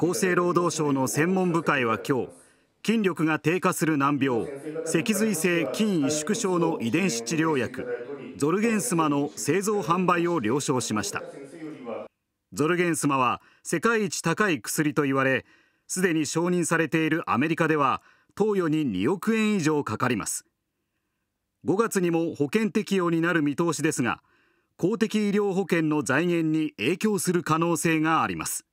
厚生労働省の専門部会は今日筋力が低下する難病脊髄性筋萎縮症の遺伝子治療薬ゾルゲンスマの製造販売を了承しましたゾルゲンスマは世界一高い薬と言われすでに承認されているアメリカでは投与に2億円以上かかります5月にも保険適用になる見通しですが公的医療保険の財源に影響する可能性があります。